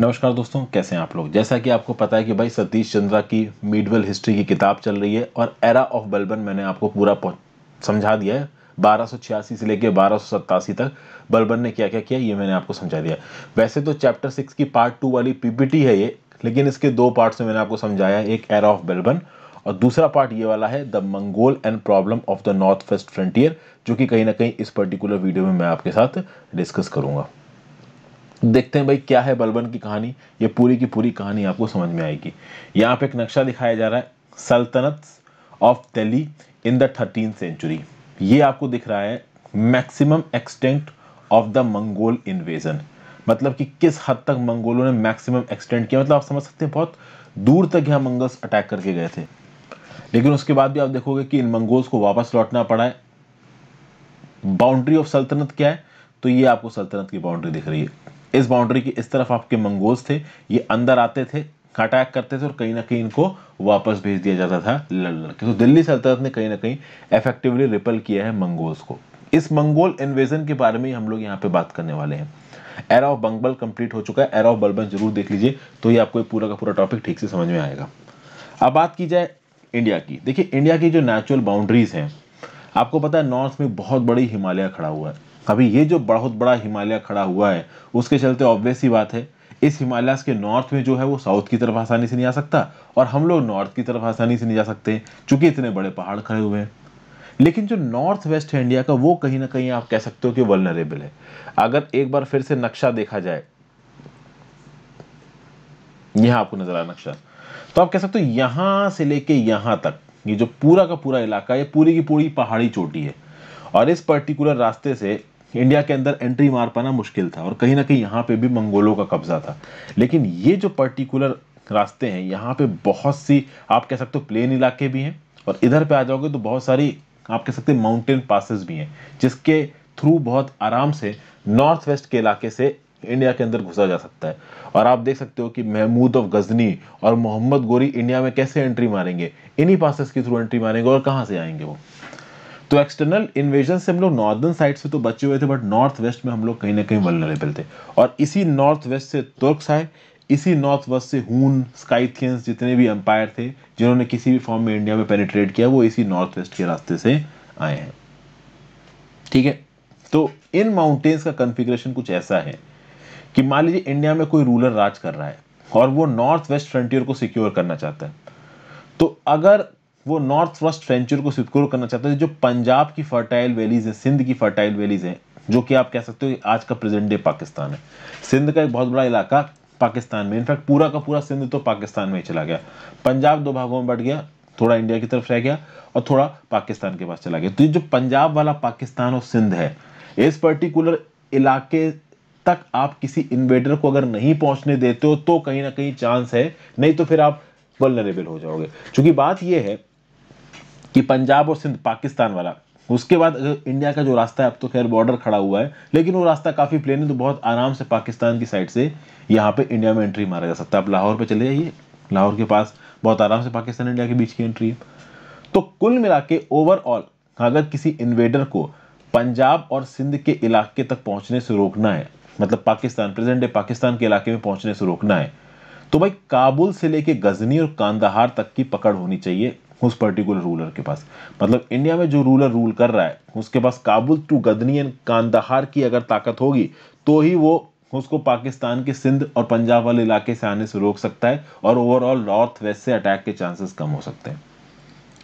नमस्कार दोस्तों कैसे हैं आप लोग जैसा कि आपको पता है कि भाई सतीश चंद्रा की मिडवल हिस्ट्री की किताब चल रही है और एरा ऑफ बलबन मैंने आपको पूरा समझा दिया है बारह से लेकर बारह तक बलबन ने क्या क्या किया ये मैंने आपको समझा दिया वैसे तो चैप्टर सिक्स की पार्ट टू वाली पीपीटी है ये लेकिन इसके दो पार्ट्स में मैंने आपको समझाया एक एरा ऑफ बलबन और दूसरा पार्ट ये वाला है the Mongol and problem of the North West Frontier जो कि कहीं ना कहीं इस पर्टिकुलर वीडियो में मैं आपके साथ डिस्कस करूंगा देखते हैं भाई क्या है बलबन की कहानी ये पूरी की पूरी कहानी आपको समझ में आएगी यहाँ पे एक नक्शा दिखाया जा रहा है सल्तनत of Delhi in the thirteen century ये आपको दिख रहा है maximum extent of the Mongol invasion मतलब कि किस हद तक मंगोलों ने मैक्सिमम एक्सटेंड किया मतलब आप समझ सकते हैं बहुत दूर तक यहाँ मंगल्स अटैक करके गए थे लेकिन उसके बाद भी आप देखोगे कि इन मंगोल्स को वापस लौटना पड़ा है बाउंड्री ऑफ सल्तनत क्या है तो ये आपको सल्तनत की बाउंड्री दिख रही है इस बाउंड्री की इस तरफ आपके मंगोज थे ये अंदर आते थे अटैक करते थे और कहीं ना कहीं इनको वापस भेज दिया जाता था लड़ के तो दिल्ली सल्तनत ने कहीं ना कहीं इफेक्टिवली रिपल किया है मंगोल्स को इस मंगोल इन्वेजन के बारे में हम लोग यहाँ पे बात करने वाले हैं एरा ऑफ बंगबल कंप्लीट हो चुका है एरा ऑफ बलबन जरूर देख लीजिए तो ये आपको पूरा का पूरा टॉपिक ठीक से समझ में आएगा अब बात की जाए इंडिया की देखिए इंडिया की जो नेचुरल बाउंड्रीज हैं आपको पता है नॉर्थ में बहुत बड़ी हिमालय खड़ा हुआ है अभी ये जो बहुत बड़ा हिमालय खड़ा हुआ है उसके चलते ऑब्वियस ही बात है इस हिमालय के नॉर्थ में जो है वो साउथ की तरफ आसानी से नहीं आ सकता और हम लोग नॉर्थ की तरफ आसानी से नहीं जा सकते चूंकि इतने बड़े पहाड़ खड़े हुए हैं लेकिन जो नॉर्थ वेस्ट है इंडिया का वो कहीं ना कहीं आप कह सकते हो कि वर्नरेबल है अगर एक बार फिर से नक्शा देखा जाए यहां आपको नजर आया नक्शा तो आप कह सकते हो यहां से लेके यहां तक ये जो पूरा का पूरा इलाका है पूरी की पूरी पहाड़ी चोटी है और इस पर्टिकुलर रास्ते से इंडिया के अंदर एंट्री मार पाना मुश्किल था और कहीं ना कहीं यहाँ पे भी मंगोलों का कब्जा था लेकिन ये जो पर्टिकुलर रास्ते हैं यहाँ पे बहुत सी आप कह सकते हो प्लेन इलाके भी हैं और इधर पे आ जाओगे तो बहुत सारी आप कह सकते हैं माउंटेन पासेस भी हैं जिसके थ्रू बहुत आराम से नॉर्थ वेस्ट के इलाके से इंडिया के अंदर घुसा जा सकता है और आप देख सकते हो कि महमूद ऑफ गजनी और मोहम्मद गोरी इंडिया में कैसे एंट्री मारेंगे इन्हीं पासेस के थ्रू एंट्री मारेंगे और कहाँ से आएंगे वो तो एक्सटर्नल इन्वेजन से हम लोग नॉर्दर्न साइड से तो बचे हुए थे बट नॉर्थ वेस्ट में हम लोग कहीं ना कहीं वलनरेबल थे और इसी नॉर्थ वेस्ट से तुर्क्स आए इसी नॉर्थ वेस्ट से हून स्काइथियंस जितने भी अंपायर थे जिन्होंने किसी भी फॉर्म में इंडिया में पेनिट्रेट किया वो इसी नॉर्थ वेस्ट के रास्ते से आए हैं ठीक है तो इन माउंटेन्स का कन्फिग्रेशन कुछ ऐसा है कि मान लीजिए इंडिया में कोई रूलर राज कर रहा है और वो नॉर्थ वेस्ट फ्रंटियर को सिक्योर करना चाहता है तो अगर वो नॉर्थ वेस्ट फ्रेंचर को सिक्योर करना चाहते थे जो पंजाब की फर्टाइल वैलीज है सिंध की फर्टाइल वैलीज है जो कि आप कह सकते हो आज का प्रेजेंट डे पाकिस्तान है सिंध का एक बहुत बड़ा इलाका पाकिस्तान में इनफैक्ट पूरा का पूरा सिंध तो पाकिस्तान में ही चला गया पंजाब दो भागों में बट गया थोड़ा इंडिया की तरफ रह गया और थोड़ा पाकिस्तान के पास चला गया तो ये जो पंजाब वाला पाकिस्तान और सिंध है इस पर्टिकुलर इलाके तक आप किसी इन्वेडर को अगर नहीं पहुंचने देते हो तो कहीं ना कहीं चांस है नहीं तो फिर आप वलनरेबल हो जाओगे क्योंकि बात यह है कि पंजाब और सिंध पाकिस्तान वाला उसके बाद इंडिया का जो रास्ता है अब तो खैर बॉर्डर खड़ा हुआ है लेकिन वो रास्ता काफ़ी प्लेन है तो बहुत आराम से पाकिस्तान की साइड से यहाँ पे इंडिया में एंट्री मारा जा सकता है आप लाहौर पे चले जाइए लाहौर के पास बहुत आराम से पाकिस्तान इंडिया के बीच की एंट्री है तो कुल मिला के ओवरऑल अगर किसी इन्वेडर को पंजाब और सिंध के इलाके तक पहुँचने से रोकना है मतलब पाकिस्तान प्रेजेंट डे पाकिस्तान के इलाके में पहुँचने से रोकना है तो भाई काबुल से लेके गजनी और कांदाहार तक की पकड़ होनी चाहिए उस पर्टिकुलर रूलर के पास मतलब इंडिया में जो रूलर रूल कर रहा है उसके पास काबुल टू गदनी एंड कांदहार की अगर ताकत होगी तो ही वो उसको पाकिस्तान के सिंध और पंजाब वाले इलाके से आने से रोक सकता है और ओवरऑल नॉर्थ वेस्ट से अटैक के चांसेस कम हो सकते हैं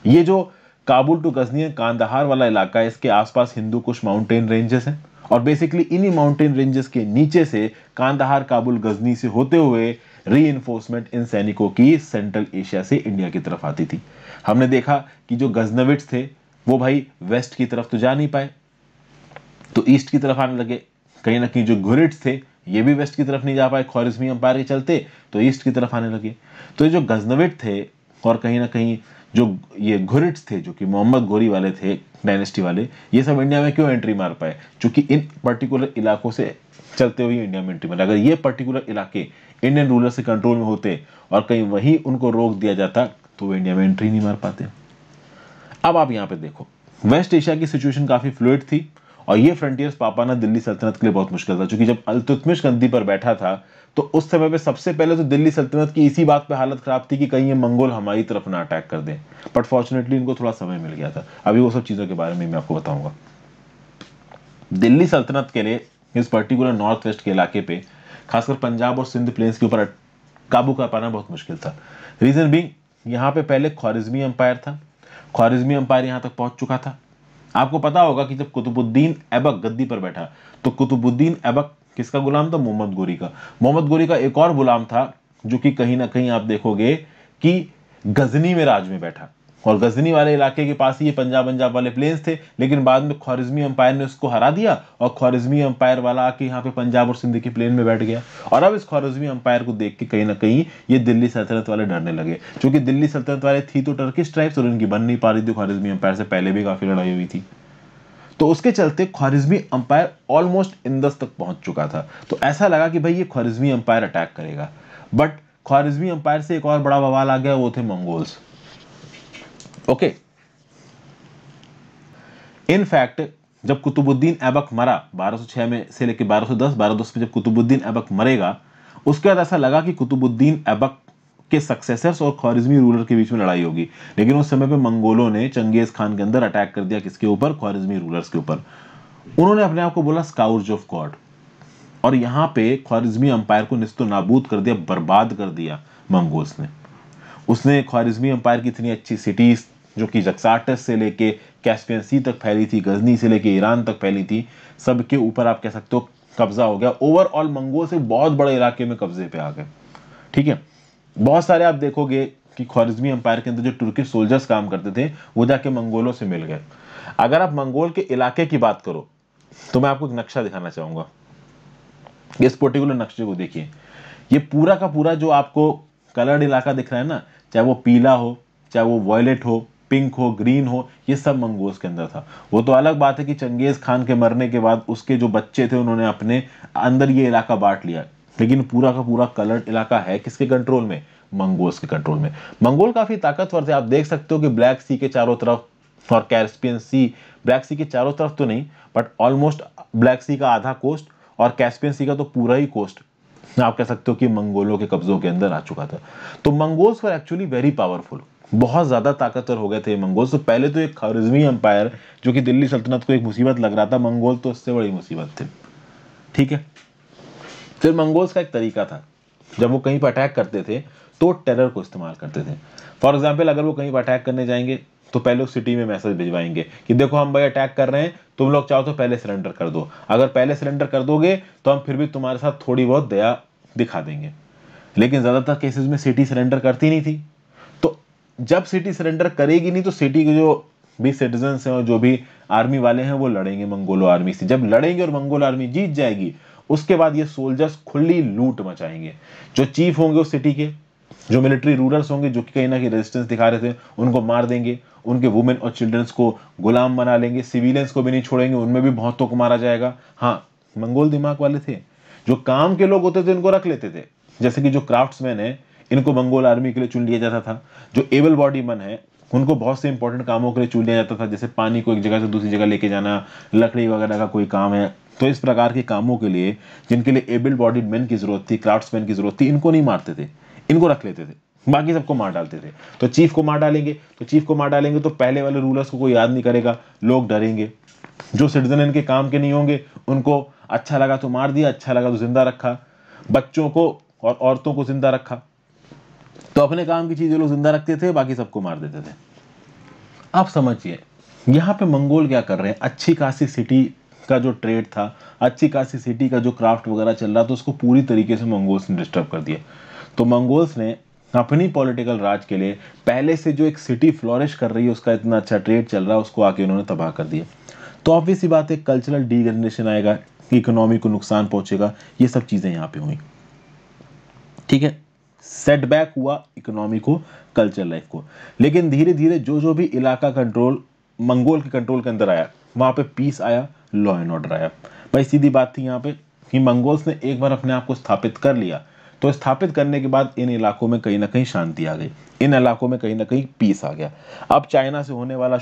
ये जो काबुल टू गजनी कांदहार वाला इलाका है इसके आसपास हिंदू कुछ माउंटेन रेंजेस हैं और बेसिकली इन्हीं माउंटेन रेंजेस के नीचे से कांदहार काबुल गजनी से होते हुए री इन सैनिकों की सेंट्रल एशिया से इंडिया की तरफ आती थी हमने देखा कि जो गजनविट्स थे वो भाई वेस्ट की तरफ तो जा नहीं पाए तो ईस्ट की तरफ आने लगे कहीं ना कहीं जो घुरिट्स थे ये भी वेस्ट की तरफ नहीं जा पाए खौरजमी अंपायर के चलते तो ईस्ट की तरफ आने लगे तो ये जो गजनविट थे और कहीं ना कहीं जो ये घुरिट्स थे जो कि मोहम्मद गोरी वाले थे डायनेस्टी वाले ये सब इंडिया में क्यों एंट्री मार पाए चूंकि इन पर्टिकुलर इलाकों से चलते हुए इंडिया में एंट्री मारे अगर ये पर्टिकुलर इलाके इंडियन रूलर से कंट्रोल में होते और कहीं वहीं उनको रोक दिया जाता तो वो इंडिया में एंट्री नहीं मार पाते अब आप यहां पे देखो वेस्ट एशिया की सिचुएशन काफ़ी फ्लूड थी और ये फ्रंटियर्स पापाना दिल्ली सल्तनत के लिए बहुत मुश्किल था क्योंकि जब अलतुतमिश गंदी पर बैठा था तो उस समय पे सबसे पहले तो दिल्ली सल्तनत की इसी बात पे हालत खराब थी कि कहीं ये मंगोल हमारी तरफ ना अटैक कर दें बट फॉर्चुनेटली इनको थोड़ा समय मिल गया था अभी वो सब चीज़ों के बारे में मैं आपको बताऊंगा दिल्ली सल्तनत के लिए इस पर्टिकुलर नॉर्थ वेस्ट के इलाके पे खासकर पंजाब और सिंध प्लेन्स के ऊपर काबू कर पाना बहुत मुश्किल था रीजन बिंग यहां पे पहले ख्वारिजमी अंपायर था ख्वारिजमी अंपायर यहां तक पहुंच चुका था आपको पता होगा कि जब कुतुबुद्दीन एबक गद्दी पर बैठा तो कुतुबुद्दीन एबक किसका गुलाम था मोहम्मद गोरी का मोहम्मद गोरी का एक और गुलाम था जो कि कहीं ना कहीं आप देखोगे कि गजनी में राज में बैठा और गजनी वाले इलाके के पास ही ये पंजाब पंजाब वाले प्लेन्स थे लेकिन बाद में खौरिजमी अंपायर ने उसको हरा दिया और खौरिजमी अंपायर वाला आके यहाँ पे पंजाब और सिंध के प्लेन में बैठ गया और अब इस खौरिजमी अंपायर को देख के कहीं ना कहीं ये दिल्ली सल्तनत वाले डरने लगे चूंकि दिल्ली सल्तनत वाले थी तो टर्किश ट्राइब्स और इनकी बन नहीं पा रही थी खौरिजमी अंपायर से पहले भी काफ़ी लड़ाई हुई थी तो उसके चलते ख्वारिजमी अंपायर ऑलमोस्ट इंदस तक पहुंच चुका था तो ऐसा लगा कि भाई ये ख्वारिजमी अंपायर अटैक करेगा बट ख्वारिजमी अंपायर से एक और बड़ा बवाल आ गया वो थे मंगोल्स ओके इनफैक्ट जब कुतुबुद्दीन ऐबक मरा 1206 में से लेकर 1210 1210 में जब कुतुबुद्दीन ऐबक मरेगा उसके बाद ऐसा लगा कि कुतुबुद्दीन ऐबक के सक्सेसर्स और ख्वारिज्मी रूलर के बीच में लड़ाई होगी लेकिन उस समय पे मंगोलों ने चंगेज खान के अंदर अटैक कर दिया किसके ऊपर ख्वारिज्मी रूलर्स के ऊपर उन्होंने अपने आप को बोला स्काउर्ज ऑफ गॉड और यहां पे ख्वारिज्मी अंपायर को निस्तो नाबूद कर दिया बर्बाद कर दिया मंगोल्स ने उसने ख्वारिज्मी अंपायर की इतनी अच्छी सिटीज जो कि जक्साटस से लेके कैस्पियन सी तक फैली थी गजनी से लेके ईरान तक फैली थी सबके ऊपर आप कह सकते हो कब्जा हो गया ओवरऑल मंगोल से बहुत बड़े इलाके में कब्जे पे आ गए ठीक है बहुत सारे आप देखोगे कि ख्वारिजमी अंपायर के अंदर जो तुर्की सोल्जर्स काम करते थे वो जाके मंगोलों से मिल गए अगर आप मंगोल के इलाके की बात करो तो मैं आपको एक नक्शा दिखाना चाहूंगा इस पर्टिकुलर नक्शे को देखिए ये पूरा का पूरा जो आपको कलर्ड इलाका दिख रहा है ना चाहे वो पीला हो चाहे वो वॉयलेट हो पिंक हो ग्रीन हो ये सब मंगोज के अंदर था वो तो अलग बात है कि चंगेज खान के मरने के बाद उसके जो बच्चे थे उन्होंने अपने अंदर ये इलाका बांट लिया लेकिन पूरा का पूरा कलर्ड इलाका है किसके कंट्रोल में मंगोल्स के कंट्रोल में मंगोल काफी ताकतवर थे आप देख सकते हो कि ब्लैक सी के चारों तरफ और कैस्पियन सी ब्लैक सी के चारों तरफ तो नहीं बट ऑलमोस्ट ब्लैक सी का आधा कोस्ट और कैस्पियन सी का तो पूरा ही कोस्ट आप कह सकते हो कि मंगोलों के कब्जों के अंदर आ चुका था तो Mongols were actually very powerful बहुत ज़्यादा ताकतवर हो गए थे मंगोल तो पहले तो एक खारजमी अंपायर जो कि दिल्ली सल्तनत को एक मुसीबत लग रहा था मंगोल तो उससे बड़ी मुसीबत थे ठीक है फिर मंगोल्स का एक तरीका था जब वो कहीं पर अटैक करते थे तो टेरर को इस्तेमाल करते थे फॉर एग्जाम्पल अगर वो कहीं पर अटैक करने जाएंगे तो पहले सिटी में मैसेज भिजवाएंगे कि देखो हम भाई अटैक कर रहे हैं तुम लोग चाहो तो पहले सरेंडर कर दो अगर पहले सरेंडर कर दोगे तो हम फिर भी तुम्हारे साथ थोड़ी बहुत दया दिखा देंगे लेकिन ज़्यादातर केसेस में सिटी सरेंडर करती नहीं थी जब सिटी सरेंडर करेगी नहीं तो सिटी के जो भी सिटीजन हैं और जो भी आर्मी वाले हैं वो लड़ेंगे मंगोलो आर्मी से जब लड़ेंगे और मंगोल आर्मी जीत जाएगी उसके बाद ये सोल्जर्स खुली लूट मचाएंगे जो चीफ होंगे उस सिटी के जो मिलिट्री रूलर्स होंगे जो कि कहीं ना कहीं रेजिस्टेंस दिखा रहे थे उनको मार देंगे उनके वुमेन और चिल्ड्रंस को गुलाम बना लेंगे सिविलियंस को भी नहीं छोड़ेंगे उनमें भी बहुतों को मारा जाएगा हाँ मंगोल दिमाग वाले थे जो काम के लोग होते थे उनको रख लेते थे जैसे कि जो क्राफ्ट्समैन है इनको मंगोल आर्मी के लिए चुन लिया जाता था जो एबल बॉडी मन है उनको बहुत से इंपॉर्टेंट कामों के लिए चुन लिया जाता था जैसे पानी को एक जगह से दूसरी जगह लेके जाना लकड़ी वगैरह का कोई काम है तो इस प्रकार के कामों के लिए जिनके लिए एबल बॉडीड मैन की जरूरत थी क्राफ्ट की जरूरत थी इनको नहीं मारते थे इनको रख लेते थे बाकी सबको मार डालते थे तो चीफ को मार डालेंगे तो चीफ को मार डालेंगे तो पहले वाले रूलर्स को कोई याद नहीं करेगा लोग डरेंगे जो सिटीजन इनके काम के नहीं होंगे उनको अच्छा लगा तो मार दिया अच्छा लगा तो जिंदा रखा बच्चों को और औरतों को जिंदा रखा तो अपने काम की चीज़ ये लोग जिंदा रखते थे बाकी सबको मार देते थे आप समझिए यहाँ पे मंगोल क्या कर रहे हैं अच्छी खासी सिटी का जो ट्रेड था अच्छी खासी सिटी का जो क्राफ्ट वगैरह चल रहा था उसको पूरी तरीके से मंगोल्स ने डिस्टर्ब कर दिया तो मंगोल्स ने अपनी पॉलिटिकल राज के लिए पहले से जो एक सिटी फ्लोरिश कर रही है उसका इतना अच्छा ट्रेड चल रहा है उसको आके उन्होंने तबाह कर दिया तो ऑब्वियस ही बात है कल्चरल डिग्रेडेशन आएगा इकोनॉमी को नुकसान पहुंचेगा ये सब चीज़ें यहाँ पे हुई ठीक है सेटबैक हुआ इकोनॉमी को कल्चर लाइफ को लेकिन धीरे धीरे जो जो भी इलाका कंट्रोल मंगोल के कंट्रोल के अंदर आया वहाँ पे पीस आया लॉ एंड ऑर्डर आया भाई सीधी बात थी यहाँ पे कि मंगोल्स ने एक बार अपने आप को स्थापित कर लिया तो स्थापित करने के बाद इन इलाकों में कहीं ना कहीं शांति आ गई इन इलाकों में कहीं ना कहीं पीस आ गया अब चाइना से होने वाला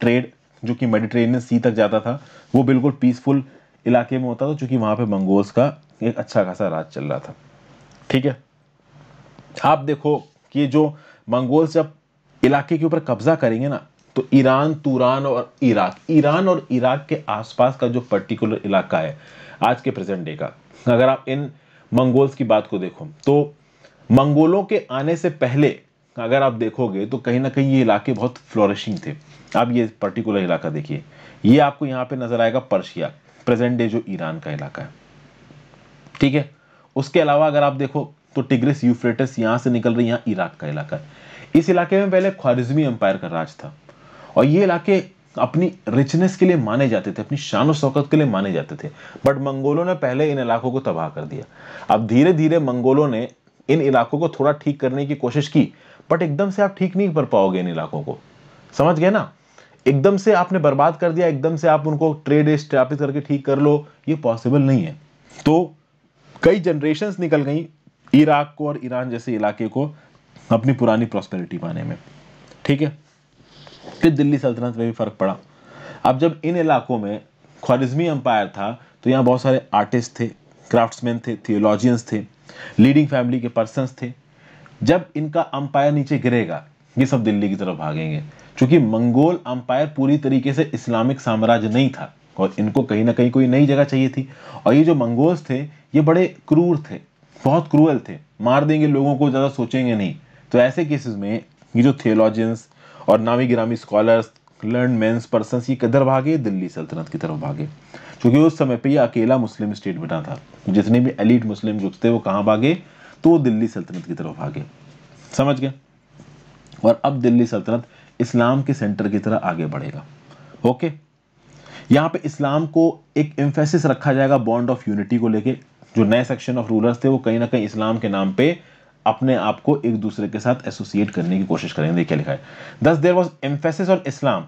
ट्रेड जो कि मेडिट्रेनियन सी तक जाता था वो बिल्कुल पीसफुल इलाके में होता था चूँकि वहाँ पर मंगोल्स का एक अच्छा खासा राज चल रहा था ठीक है आप देखो कि जो मंगोल्स जब इलाके के ऊपर कब्जा करेंगे ना तो ईरान तुरान और इराक ईरान और इराक के आसपास का जो पर्टिकुलर इलाका है आज के प्रेजेंट डे का अगर आप इन मंगोल्स की बात को देखो तो मंगोलों के आने से पहले अगर आप देखोगे तो कहीं ना कहीं ये इलाके बहुत फ्लोरिशिंग थे आप ये पर्टिकुलर इलाका देखिए ये आपको यहाँ पे नजर आएगा पर्शिया प्रेजेंट डे जो ईरान का इलाका है ठीक है उसके अलावा अगर आप देखो तो टिग्रिस यूफ्रेटस यहां से निकल रही यहां इराक का इलाका है इस इलाके में पहले ख्वारिजमी एम्पायर का राज था और ये इलाके अपनी रिचनेस के लिए माने जाते थे अपनी शान और शौकत के लिए माने जाते थे बट मंगोलों ने पहले इन इलाकों को तबाह कर दिया अब धीरे धीरे मंगोलों ने इन इलाकों को थोड़ा ठीक करने की कोशिश की बट एकदम से आप ठीक नहीं कर पाओगे इन इलाकों को समझ गए ना एकदम से आपने बर्बाद कर दिया एकदम से आप उनको ट्रेड स्थापित करके ठीक कर लो ये पॉसिबल नहीं है तो कई जनरेशन निकल गई इराक को और ईरान जैसे इलाके को अपनी पुरानी प्रॉस्पेरिटी पाने में ठीक है फिर दिल्ली सल्तनत में भी फ़र्क पड़ा अब जब इन इलाकों में ख्वारिजमी अम्पायर था तो यहाँ बहुत सारे आर्टिस्ट थे क्राफ्ट्समैन थे थियोलॉजियंस थे लीडिंग फैमिली के पर्सनस थे जब इनका अम्पायर नीचे गिरेगा ये सब दिल्ली की तरफ भागेंगे क्योंकि मंगोल अम्पायर पूरी तरीके से इस्लामिक साम्राज्य नहीं था और इनको कहीं ना कहीं कोई नई जगह चाहिए थी और ये जो मंगोल्स थे ये बड़े क्रूर थे बहुत क्रूअल थे मार देंगे लोगों को ज़्यादा सोचेंगे नहीं तो ऐसे केसेस में ये जो थियोलॉजियंस और नामी गिरामी स्कॉलर्स लर्न मेन्स पर्सन ये कदर भागे दिल्ली सल्तनत की तरफ भागे क्योंकि उस समय पर यह अकेला मुस्लिम स्टेट बना था जितने भी एलिट मुस्लिम ग्रुप्स थे वो कहाँ भागे तो दिल्ली सल्तनत की तरफ भागे समझ गए और अब दिल्ली सल्तनत इस्लाम के सेंटर की तरह आगे बढ़ेगा ओके यहाँ पे इस्लाम को एक एम्फेसिस रखा जाएगा बॉन्ड ऑफ यूनिटी को लेके जो नए सेक्शन ऑफ रूलर्स थे वो कहीं ना कहीं इस्लाम के नाम पे अपने आप को एक दूसरे के साथ एसोसिएट करने की कोशिश करेंगे देखिए लिखा है thus there was emphasis on Islam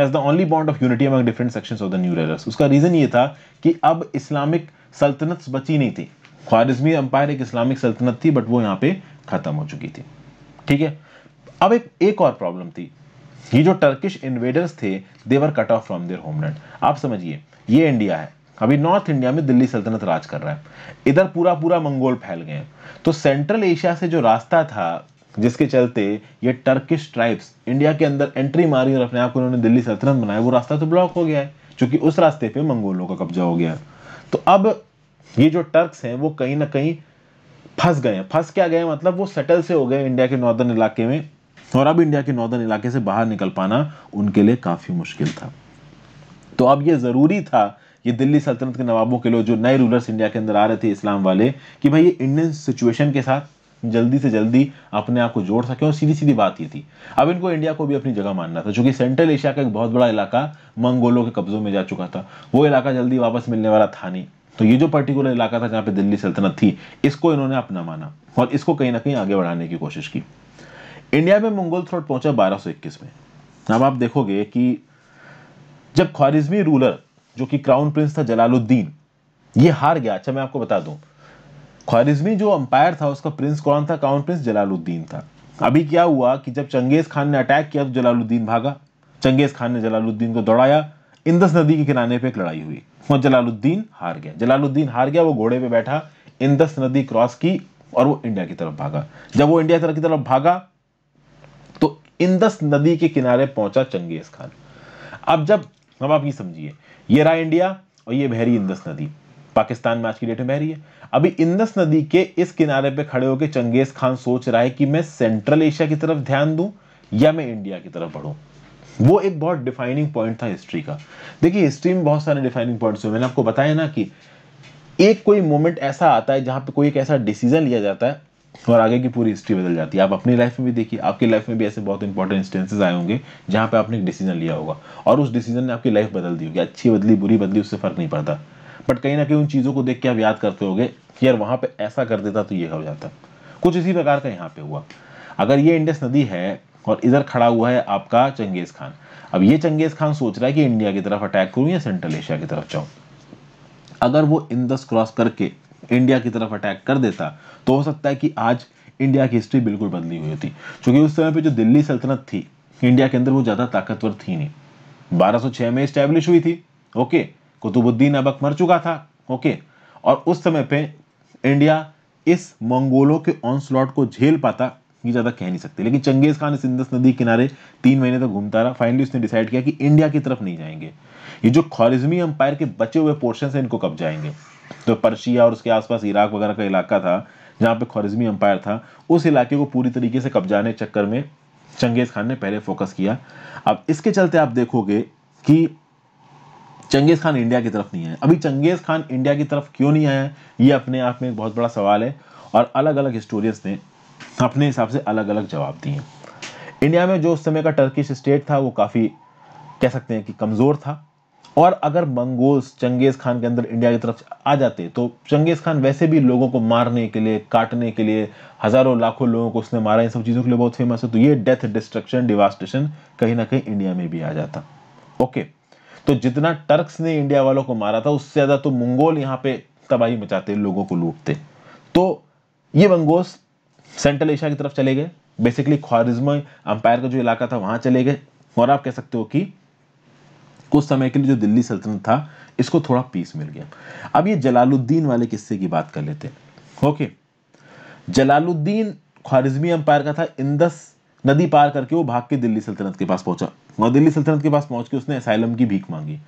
as the only bond of unity among different section of the new rulers उसका रीजन ये था कि अब इस्लामिक सल्तनत बची नहीं थी ख्वारिजमी अंपायर एक इस्लामिक सल्तनत थी बट वो यहाँ पे खत्म हो चुकी थी ठीक है अब एक एक और प्रॉब्लम थी ये जो टर्किश इन्वेडर्स थे they were cut off from their homeland आप समझिए ये इंडिया है अभी नॉर्थ इंडिया में दिल्ली सल्तनत राज कर रहा है इधर पूरा पूरा मंगोल फैल गए हैं तो सेंट्रल एशिया से जो रास्ता था जिसके चलते ये टर्किश ट्राइब्स इंडिया के अंदर एंट्री मारी और अपने आप को उन्होंने दिल्ली सल्तनत बनाया वो रास्ता तो ब्लॉक हो गया है क्योंकि उस रास्ते पे मंगोलों का कब्जा हो गया तो अब ये जो टर्क्स हैं वो कहीं ना कहीं फंस गए फंस क्या गए मतलब वो सेटल से हो गए इंडिया के नॉर्दर्न इलाके में और अब इंडिया के नॉर्दर्न इलाके से बाहर निकल पाना उनके लिए काफ़ी मुश्किल था तो अब ये ज़रूरी था ये दिल्ली सल्तनत के नवाबों के लोग जो नए रूलर्स इंडिया के अंदर आ रहे थे इस्लाम वाले कि भाई ये इंडियन सिचुएशन के साथ जल्दी से जल्दी अपने आप को जोड़ सके और सीधी सीधी बात ये थी अब इनको इंडिया को भी अपनी जगह मानना था जो कि सेंट्रल एशिया का एक बहुत बड़ा इलाका मंगोलों के कब्जों में जा चुका था वो इलाका जल्दी वापस मिलने वाला था नहीं तो ये जो पर्टिकुलर इलाका था जहाँ पे दिल्ली सल्तनत थी इसको इन्होंने अपना माना और इसको कहीं ना कहीं आगे बढ़ाने की कोशिश की इंडिया में मंगोल थ्रोट पहुंचा 1221 में अब आप देखोगे कि जब ख्वारिजमी रूलर जो कि क्राउन प्रिंस था जलालुद्दीन ये हार गया अच्छा मैं आपको बता दूं ख्वारिजमी जो अंपायर था उसका प्रिंस कौन था क्राउन प्रिंस जलालुद्दीन था अभी क्या हुआ कि जब चंगेज खान ने अटैक किया तो जलालुद्दीन भागा चंगेज खान ने जलालुद्दीन को दौड़ाया इंदस नदी के किनारे पर एक लड़ाई हुई और जलालुद्दीन हार गया जलालुद्दीन हार गया वो घोड़े पर बैठा इंदस नदी क्रॉस की और वो इंडिया की तरफ भागा जब वो इंडिया की तरफ भागा तो इंदस नदी के किनारे पहुंचा चंगेज खान अब जब अब आप ये समझिए ये रहा इंडिया और ये बहरी हाँ। इंदस नदी पाकिस्तान में आज की डेट में बहरी है अभी इंदस नदी के इस किनारे पे खड़े होकर चंगेज खान सोच रहा है कि मैं सेंट्रल एशिया की तरफ ध्यान दूं या मैं इंडिया की तरफ बढ़ूं वो एक बहुत डिफाइनिंग पॉइंट था हिस्ट्री का देखिए हिस्ट्री में बहुत सारे डिफाइनिंग पॉइंट्स हुए मैंने आपको बताया ना कि एक कोई मोमेंट ऐसा आता है जहां पे कोई एक ऐसा डिसीजन लिया जाता है और आगे की पूरी हिस्ट्री बदल जाती है आप अपनी लाइफ में भी देखिए आपकी लाइफ में भी ऐसे बहुत इंपॉर्टेंट इंस्टेंसेज आए होंगे जहाँ पर आपने एक डिसीजन लिया होगा और उस डिसीजन ने आपकी लाइफ बदल दी होगी अच्छी बदली बुरी बदली उससे फर्क नहीं पड़ता बट कहीं ना कहीं उन चीज़ों को देख के आप याद करते होगे कि यार वहाँ पर ऐसा कर देता तो ये हो जाता कुछ इसी प्रकार का यहाँ पे हुआ अगर ये इंडस नदी है और इधर खड़ा हुआ है आपका चंगेज़ खान अब ये चंगेज़ खान सोच रहा है कि इंडिया की तरफ अटैक करूँ या सेंट्रल एशिया की तरफ जाऊँ अगर वो इंदस क्रॉस करके इंडिया की तरफ अटैक कर देता तो हो सकता है कि आज इंडिया की हिस्ट्री बिल्कुल बदली हुई होती क्योंकि उस समय पे जो दिल्ली सल्तनत थी इंडिया के अंदर वो ज़्यादा ताकतवर थी नहीं 1206 में स्टैब्लिश हुई थी ओके कुतुबुद्दीन अबक मर चुका था ओके और उस समय पे इंडिया इस मंगोलों के ऑनस्लॉट को झेल पाता ये ज़्यादा कह नहीं सकते लेकिन चंगेज़ खान सिंधस नदी किनारे तीन महीने तक तो घूमता रहा फाइनली उसने डिसाइड किया कि इंडिया की तरफ नहीं जाएंगे ये जो खॉरिज्मी अंपायर के बचे हुए पोर्शन है इनको कब जाएंगे जो पर्शिया और उसके आसपास इराक वगैरह का इलाका था जहाँ पे ख्वारिजमी अम्पायर था उस इलाके को पूरी तरीके से कब्जाने चक्कर में चंगेज़ खान ने पहले फोकस किया अब इसके चलते आप देखोगे कि चंगेज़ खान इंडिया की तरफ नहीं आया अभी चंगेज़ खान इंडिया की तरफ क्यों नहीं आया ये अपने आप में एक बहुत बड़ा सवाल है और अलग अलग हिस्टोरियंस ने अपने हिसाब से अलग अलग जवाब दिए इंडिया में जो उस समय का टर्किश स्टेट था वो काफ़ी कह सकते हैं कि कमज़ोर था और अगर मंगोल्स चंगेज़ खान के अंदर इंडिया की तरफ आ जाते तो चंगेज़ खान वैसे भी लोगों को मारने के लिए काटने के लिए हज़ारों लाखों लोगों को उसने मारा इन सब चीज़ों के लिए बहुत फेमस है तो ये डेथ डिस्ट्रक्शन डिवास्टेशन कहीं ना कहीं इंडिया में भी आ जाता ओके तो जितना टर्क्स ने इंडिया वालों को मारा था उससे ज़्यादा तो मंगोल यहाँ पे तबाही मचाते लोगों को लूटते तो ये मंगोल्स सेंट्रल एशिया की तरफ चले गए बेसिकली ख्वारिज्म अंपायर का जो इलाका था वहां चले गए और आप कह सकते हो कि कुछ समय के लिए जो दिल्ली सल्तनत था इसको थोड़ा पीस मिल गया अब ये जलालुद्दीन वाले किस्से की बात कर लेते हैं ओके जलालुद्दीन ख्वारिजमी एम्पायर का था इंदस नदी पार करके वो भाग के दिल्ली सल्तनत के पास पहुंचा और दिल्ली सल्तनत के पास पहुंच के उसने असाइलम की भीख मांगी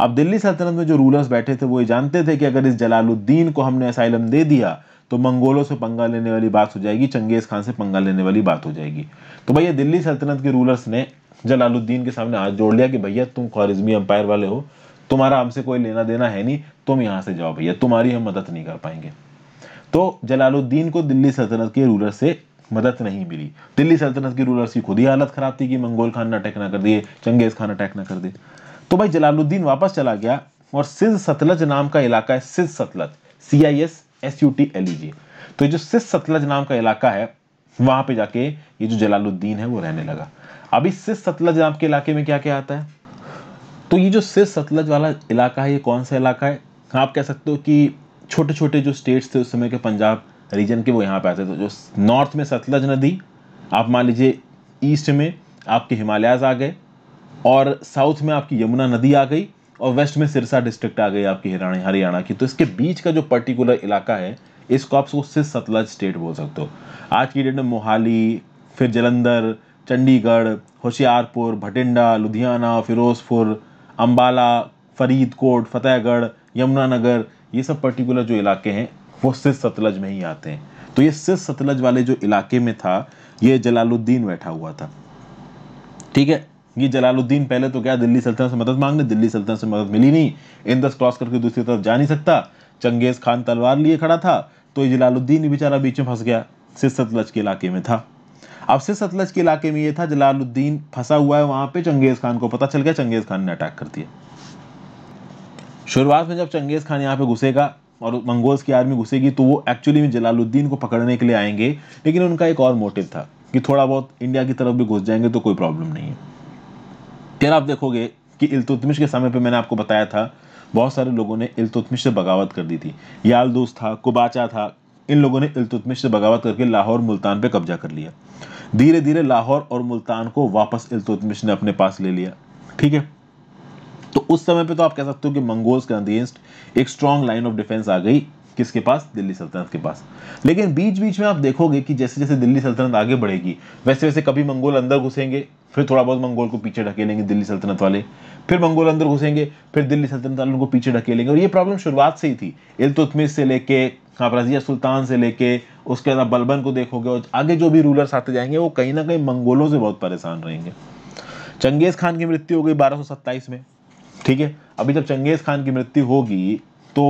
अब दिल्ली सल्तनत में जो रूलर्स बैठे थे वो ये जानते थे कि अगर इस जलालुद्दीन को हमने असाइलम दे दिया तो मंगोलों से पंगा लेने वाली बात हो जाएगी चंगेज़ खान से पंगा लेने वाली बात हो जाएगी तो भैया दिल्ली सल्तनत के रूलर्स ने जलालुद्दीन के सामने हाथ जोड़ लिया कि भैया तुम ख्वारिजमी अंपायर वाले हो तुम्हारा हमसे कोई लेना देना है नहीं तुम यहाँ से जाओ भैया तुम्हारी हम मदद नहीं कर पाएंगे तो जलालुद्दीन को दिल्ली सल्तनत के रूलर से मदद नहीं मिली दिल्ली सल्तनत की रूलर की खुद ही हालत खराब थी कि मंगोल खान ने अटैक ना कर दिए चंगेज खान अटैक ना कर दिए तो भाई जलालुद्दीन वापस चला गया और सिद्ध सतलज नाम का इलाका है सिद्ध Sutlej C I S S U T L G तो जो सिद्ध सतलज नाम का इलाका है वहां पे जाके ये जो जलालुद्दीन है वो रहने लगा अभी सिस सतलज आपके इलाके में क्या क्या आता है तो ये जो सिस सतलज वाला इलाका है ये कौन सा इलाका है आप कह सकते हो कि छोटे छोटे जो स्टेट्स थे उस समय के पंजाब रीजन के वो यहाँ पे आते थे जो नॉर्थ में सतलज नदी आप मान लीजिए ईस्ट में आपके हिमालयाज आ गए और साउथ में आपकी यमुना नदी आ गई और वेस्ट में सिरसा डिस्ट्रिक्ट आ गई आपकी हरियाणा की तो इसके बीच का जो पर्टिकुलर इलाका है इसको आप उससे सतलज स्टेट बोल सकते हो आज की डेट में मोहाली फिर जलंधर चंडीगढ़ होशियारपुर भटिंडा लुधियाना फ़िरोज़पुर अम्बाला फ़रीदकोट फ़तेहगढ़ यमुनानगर ये सब पर्टिकुलर जो इलाके हैं वो सिर्फ सतलज में ही आते हैं तो ये सिर्फ सतलज वाले जो इलाके में था ये जलालुद्दीन बैठा हुआ था ठीक है ये जलालुद्दीन पहले तो क्या दिल्ली सल्तनत से मदद मांगने दिल्ली सल्तनत से मदद मिली नहीं इंदस क्रॉस करके दूसरी तरफ जा नहीं सकता चंगेज़ खान तलवार लिए खड़ा था तो ये जलालुद्दीन बेचारा बीच में फंस गया सिर्फ सतलज के इलाके में था अब से सतलज के इलाके में ये था जलालुद्दीन फंसा हुआ है वहां पे चंगेज खान को पता चल गया चंगेज खान ने अटैक कर दिया शुरुआत में जब चंगेज खान यहाँ पे घुसेगा और मंगोल्स की आर्मी घुसेगी तो वो एक्चुअली में जलालुद्दीन को पकड़ने के लिए आएंगे लेकिन उनका एक और मोटिव था कि थोड़ा बहुत इंडिया की तरफ भी घुस जाएंगे तो कोई प्रॉब्लम नहीं है फिर आप देखोगे कि इल्तुतमिश के समय पर मैंने आपको बताया था बहुत सारे लोगों ने इल्तुतमिश से बगावत कर दी थी यालदूस था कुबाचा था इन लोगों ने इलतुतमिश से बगावत करके लाहौर मुल्तान पर कब्जा कर लिया धीरे धीरे लाहौर और मुल्तान को वापस इलतुतमिश ने अपने पास ले लिया ठीक है तो उस समय पे तो आप कह सकते हो कि मंगोल्स के अगेंस्ट एक स्ट्रॉन्ग लाइन ऑफ डिफेंस आ गई किसके पास दिल्ली सल्तनत के पास लेकिन बीच बीच में आप देखोगे कि जैसे जैसे दिल्ली सल्तनत आगे बढ़ेगी वैसे वैसे कभी मंगोल अंदर घुसेंगे फिर थोड़ा बहुत मंगोल को पीछे ढकेलेंगे दिल्ली सल्तनत वाले फिर मंगोल अंदर घुसेंगे फिर दिल्ली सल्तनत वालों को पीछे ढकेलेंगे और ये प्रॉब्लम शुरुआत से ही थी इलतुतमिश से लेके आप रजिया सुल्तान से लेके उसके बाद बलबन को देखोगे और आगे जो भी रूलर्स आते जाएंगे वो कहीं ना कहीं मंगोलों से बहुत परेशान रहेंगे चंगेज़ खान की मृत्यु हो गई बारह में ठीक है अभी जब चंगेज़ खान की मृत्यु होगी तो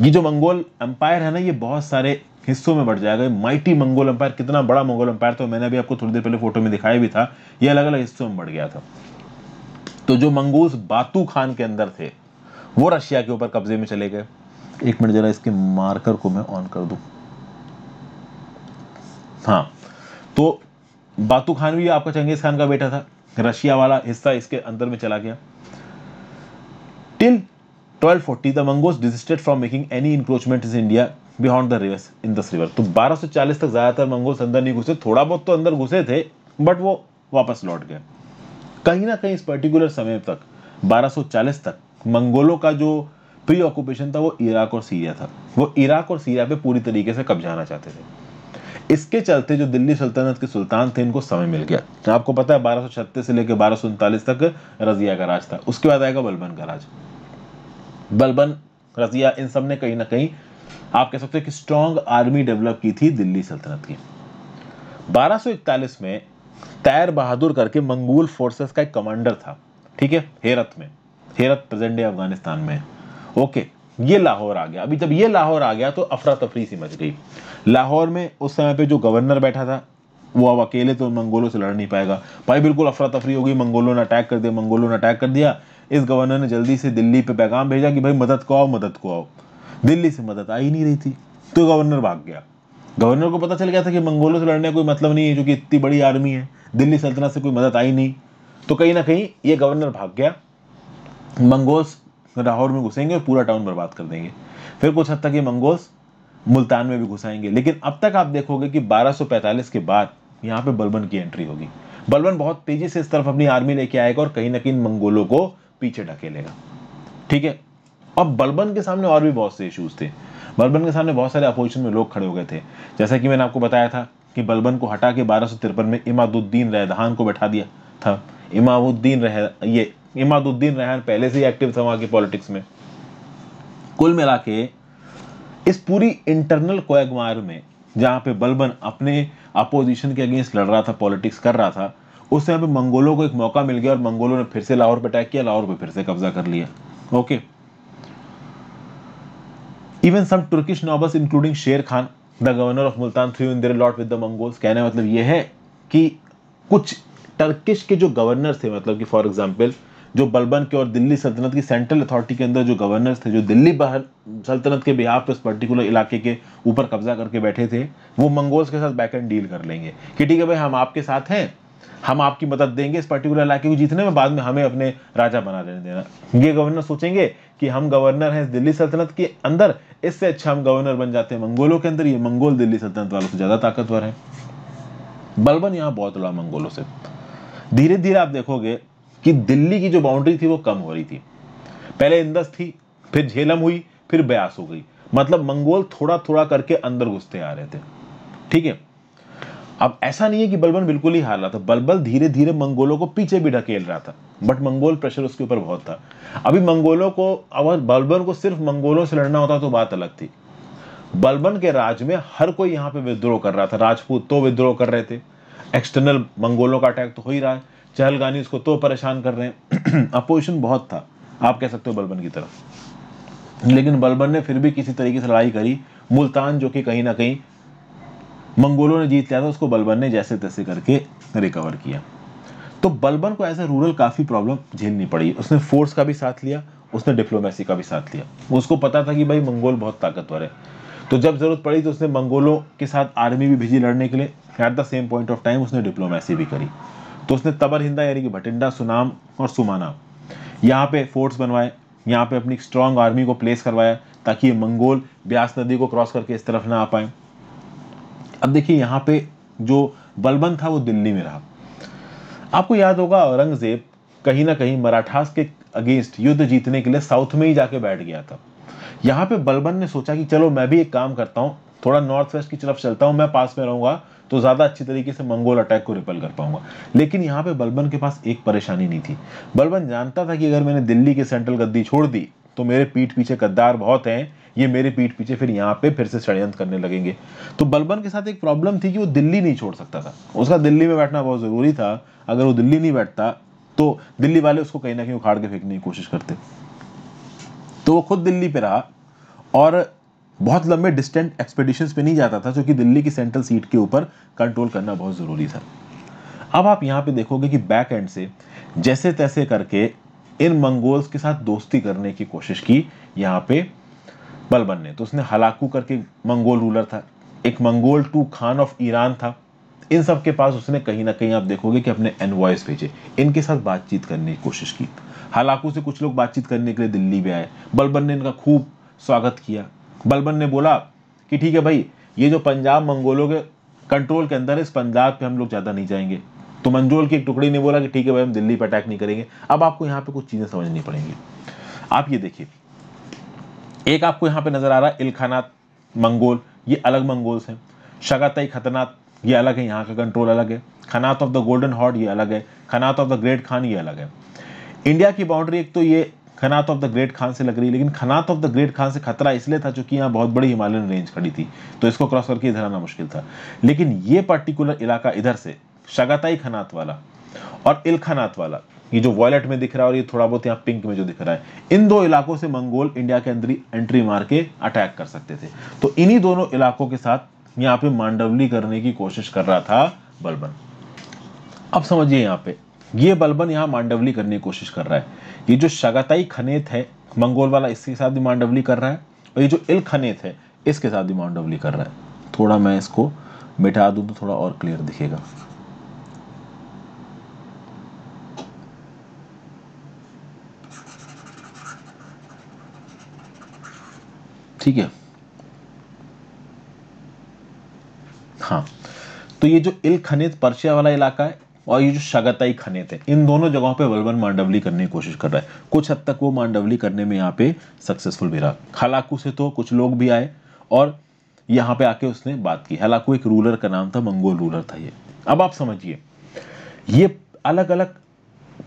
ये जो मंगोल एम्पायर है ना ये बहुत सारे हिस्सों में बढ़ जाएगा माइटी मंगोल एम्पायर कितना बड़ा मंगोल एम्पायर था मैंने अभी आपको थोड़ी देर पहले फोटो में दिखाया भी था ये अलग अलग हिस्सों में बढ़ गया था तो जो मंगोस बातू खान के अंदर थे वो रशिया के ऊपर कब्जे में चले गए एक मिनट ज़रा इसके मार्कर को मैं ऑन कर दू हाँ तो बातू खान भी आपका चंगेज खान का बेटा था रशिया वाला हिस्सा इसके अंदर में चला गया till 1240 the Mongols desisted from making any encroachment in India beyond the rivers in this river तो 1240 तक ज़्यादातर मंगोस अंदर नहीं घुसे थोड़ा बहुत तो अंदर घुसे थे बट वो वापस लौट गए कहीं ना कहीं इस पर्टिकुलर समय तक 1240 तक मंगोलों का जो प्री ऑक्यूपेशन था वो इराक और सीरिया था वो इराक और सीरिया पे पूरी तरीके से कब्जा आना चाहते थे इसके चलते जो दिल्ली सल्तनत के सुल्तान थे इनको समय मिल गया आपको पता है बारह से लेकर बारह तक रजिया का राज था उसके बाद आएगा बलबन का राज बलबन रजिया इन सब ने कहीं ना कहीं आप कह सकते हो कि स्ट्रॉन्ग आर्मी डेवलप की थी दिल्ली सल्तनत की 1241 में तैर बहादुर करके मंगोल फोर्सेस का एक कमांडर था ठीक है हेरत में हेरत प्रेजेंट डे अफगानिस्तान में ओके ये लाहौर आ गया अभी जब ये लाहौर आ गया तो अफरा तफरी सी मच गई लाहौर में उस समय पे जो गवर्नर बैठा था वो अब अकेले तो मंगोलों से लड़ नहीं पाएगा भाई बिल्कुल अफरा तफरी हो गई मंगोलों ने अटैक कर दिया मंगोलों ने अटैक कर दिया इस गवर्नर ने जल्दी से दिल्ली पे पैगाम भेजा कि भाई मदद को आओ मदद को आओ दिल्ली से मदद आ ही नहीं रही थी तो गवर्नर भाग गया गवर्नर को पता चल गया था कि मंगोलों से लड़ने का कोई मतलब नहीं है क्योंकि इतनी बड़ी आर्मी है दिल्ली सल्तनत से कोई मदद आई नहीं तो कहीं ना कहीं ये गवर्नर भाग गया मंगोल्स लाहौर में घुसेंगे और पूरा टाउन बर्बाद कर देंगे फिर कुछ हद तक ये मंगोल्स मुल्तान में भी घुसाएंगे लेकिन अब तक आप देखोगे कि 1245 के बाद यहाँ पे बलबन की एंट्री होगी बलबन बहुत तेजी से इस तरफ अपनी आर्मी लेके आएगा और कहीं ना कहीं मंगोलों को पीछे ढकेलेगा ठीक है अब बलबन के सामने और भी बहुत से इशूज थे बलबन के सामने बहुत सारे अपोजिशन में लोग खड़े हो गए थे जैसा कि मैंने आपको बताया था कि बलबन को हटा के बारह में इमादुद्दीन रहदान को बैठा दिया था इमाउद्दीन रह ये इमादुद्दीन रहन पहले से ही एक्टिव था वहां की पॉलिटिक्स में कुल मिला के इस पूरी इंटरनल कोयगमार में जहां पे बलबन अपने अपोजिशन के अगेंस्ट लड़ रहा था पॉलिटिक्स कर रहा था उस समय पे मंगोलों को एक मौका मिल गया और मंगोलों ने फिर से लाहौर पर अटैक किया लाहौर पर फिर से कब्जा कर लिया okay even some Turkish nobles including Sher Khan the governor of Multan threw in their lot with the Mongols कहने मतलब यह है कि कुछ टर्किश के जो गवर्नर थे मतलब कि फॉर एग्जाम्पल जो बलबन के और दिल्ली सल्तनत की सेंट्रल अथॉरिटी के अंदर जो गवर्नर्स थे जो दिल्ली बाहर सल्तनत के बिहाफ पे उस पर्टिकुलर इलाके के ऊपर कब्जा करके बैठे थे वो मंगोल्स के साथ बैक एंड डील कर लेंगे कि ठीक है भाई हम आपके साथ हैं हम आपकी मदद देंगे इस पर्टिकुलर इलाके को जीतने में बाद में हमें अपने राजा बना लेने देना ये गवर्नर सोचेंगे कि हम गवर्नर हैं दिल्ली सल्तनत के अंदर इससे अच्छा हम गवर्नर बन जाते हैं मंगोलों के अंदर ये मंगोल दिल्ली सल्तनत वालों से ज़्यादा ताकतवर है बलबन यहाँ बहुत लड़ा मंगोलों से धीरे धीरे आप देखोगे कि दिल्ली की जो बाउंड्री थी वो कम हो रही थी पहले इंदस थी फिर झेलम हुई फिर ब्यास हो गई मतलब मंगोल थोड़ा थोड़ा करके अंदर घुसते आ रहे थे ठीक है अब ऐसा नहीं है कि बलबन बिल्कुल ही हार रहा था बलबल धीरे धीरे मंगोलों को पीछे भी ढकेल रहा था बट मंगोल प्रेशर उसके ऊपर बहुत था अभी मंगोलों को अगर बलबन को सिर्फ मंगोलों से लड़ना होता तो बात अलग थी बलबन के राज में हर कोई यहां पे विद्रोह कर रहा था राजपूत तो विद्रोह कर रहे थे एक्सटर्नल मंगोलों का अटैक तो हो ही रहा है चहलगानी उसको तो परेशान कर रहे हैं अपोजिशन बहुत था आप कह सकते हो बलबन की तरफ लेकिन बलबन ने फिर भी किसी तरीके से लड़ाई करी मुल्तान जो कि कहीं ना कहीं मंगोलों ने जीत लिया था उसको बलबन ने जैसे तैसे करके रिकवर किया तो बलबन को एज ए रूरल काफ़ी प्रॉब्लम झेलनी पड़ी उसने फोर्स का भी साथ लिया उसने डिप्लोमेसी का भी साथ लिया उसको पता था कि भाई मंगोल बहुत ताकतवर है तो जब ज़रूरत पड़ी तो उसने मंगोलों के साथ आर्मी भी भेजी लड़ने के लिए at the same point of time उसने डिप्लोमेसी भी करी तो उसने तबरहिंदा यानी कि भटिंडा सुनाम और सुमाना यहाँ पे फोर्ट्स बनवाए यहाँ पे अपनी स्ट्रांग आर्मी को प्लेस करवाया ताकि ये मंगोल ब्यास नदी को क्रॉस करके इस तरफ ना आ पाए अब देखिए यहाँ पे जो बलबन था वो दिल्ली में रहा आपको याद होगा औरंगजेब कहीं ना कहीं मराठास के अगेंस्ट युद्ध जीतने के लिए साउथ में ही जाके बैठ गया था यहाँ पे बलबन ने सोचा कि चलो मैं भी एक काम करता हूँ थोड़ा नॉर्थ वेस्ट की तरफ चलता हूँ मैं पास में रहूंगा तो ज़्यादा अच्छी तरीके से मंगोल अटैक को रिपेल कर पाऊंगा लेकिन यहाँ पे बलबन के पास एक परेशानी नहीं थी बलबन जानता था कि अगर मैंने दिल्ली की सेंट्रल गद्दी छोड़ दी तो मेरे पीठ पीछे गद्दार बहुत हैं ये मेरे पीठ पीछे फिर यहाँ पे फिर से षडयंत्र करने लगेंगे तो बलबन के साथ एक प्रॉब्लम थी कि वो दिल्ली नहीं छोड़ सकता था उसका दिल्ली में बैठना बहुत ज़रूरी था अगर वो दिल्ली नहीं बैठता तो दिल्ली वाले उसको कहीं ना कहीं उखाड़ के फेंकने की कोशिश करते तो वो खुद दिल्ली पे रहा और बहुत लंबे डिस्टेंट एक्सपेडिशन पे नहीं जाता था जो कि दिल्ली की सेंट्रल सीट के ऊपर कंट्रोल करना बहुत ज़रूरी था अब आप यहाँ पे देखोगे कि बैक एंड से जैसे तैसे करके इन मंगोल्स के साथ दोस्ती करने की कोशिश की यहाँ पे बलबन ने तो उसने हलाकू करके मंगोल रूलर था एक मंगोल टू खान ऑफ ईरान था इन सब के पास उसने कहीं ना कहीं आप देखोगे कि अपने एनवॉयस भेजे इनके साथ बातचीत करने की कोशिश की हालाकू से कुछ लोग बातचीत करने के लिए दिल्ली भी आए बलबन ने इनका खूब स्वागत किया बलबन ने बोला कि ठीक है भाई ये जो पंजाब मंगोलों के कंट्रोल के अंदर है इस पंजाब पे हम लोग ज़्यादा नहीं जाएंगे तो मंजोल की एक टुकड़ी ने बोला कि ठीक है भाई हम दिल्ली पर अटैक नहीं करेंगे अब आपको यहाँ पे कुछ चीज़ें समझनी पड़ेंगी आप ये देखिए एक आपको यहाँ पे नज़र आ रहा है इल्खानात मंगोल ये अलग मंगोल्स हैं शगातई खतनात ये अलग है यहाँ का कंट्रोल अलग है khanate of the Golden Horde ये अलग है khanate of the Great Khan ये अलग है इंडिया की बाउंड्री एक तो ये khanate of the Great Khan से लग रही लेकिन khanate of the Great Khan से खतरा इसलिए था चूंकि यहाँ बहुत बड़ी हिमालयन रेंज खड़ी थी तो इसको क्रॉस करके इधर आना मुश्किल था लेकिन ये पर्टिकुलर इलाका इधर से शगाताई खनात वाला और इलखनात वाला ये जो वॉयलेट में दिख रहा है और ये थोड़ा बहुत यहाँ पिंक में जो दिख रहा है इन दो इलाकों से मंगोल इंडिया के अंदर एंट्री मार के अटैक कर सकते थे तो इन्हीं दोनों इलाकों के साथ यहाँ पे मांडवली करने की कोशिश कर रहा था बलबन अब समझिए यहाँ पे ये बलबन यहाँ मांडवली करने की कोशिश कर रहा है ये जो शगाताई खनेत है मंगोल वाला इसके साथ भी मांडवली कर रहा है और ये जो इल खनेत है इसके साथ भी मांडवली कर रहा है थोड़ा मैं इसको मिटा दूं तो थोड़ा और क्लियर दिखेगा ठीक है हाँ तो ये जो इल खनित पर्शिया वाला इलाका है और ये जो शगताई खने थे इन दोनों जगहों पे बलबन मांडवली करने की कोशिश कर रहा है कुछ हद तक वो मांडवली करने में यहाँ पे सक्सेसफुल भी रहा हलाकू से तो कुछ लोग भी आए और यहाँ पे आके उसने बात की हलाकू एक रूलर का नाम था मंगोल रूलर था ये अब आप समझिए ये अलग अलग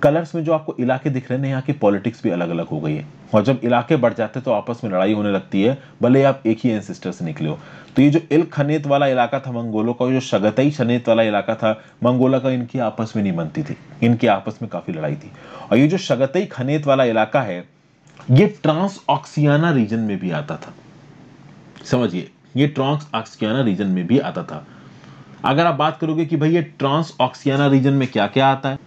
कलर्स में जो आपको इलाके दिख रहे हैं यहाँ की पॉलिटिक्स भी अलग अलग हो गई है और जब इलाके बढ़ जाते हैं तो आपस में लड़ाई होने लगती है भले आप एक ही एनसिस्टर से निकले हो तो ये जो इल खनेत वाला इलाका था मंगोलों का जो शगतई शनेत वाला इलाका था मंगोला का इनकी आपस में नहीं बनती थी इनकी आपस में काफ़ी लड़ाई थी और ये जो शगतई खनेत वाला इलाका है ये ट्रांस ऑक्सियाना रीजन में भी आता था समझिए ये ट्रांस ऑक्सियाना रीजन में भी आता था अगर आप बात करोगे कि भाई ये ट्रांस ऑक्सियाना रीजन में क्या क्या आता है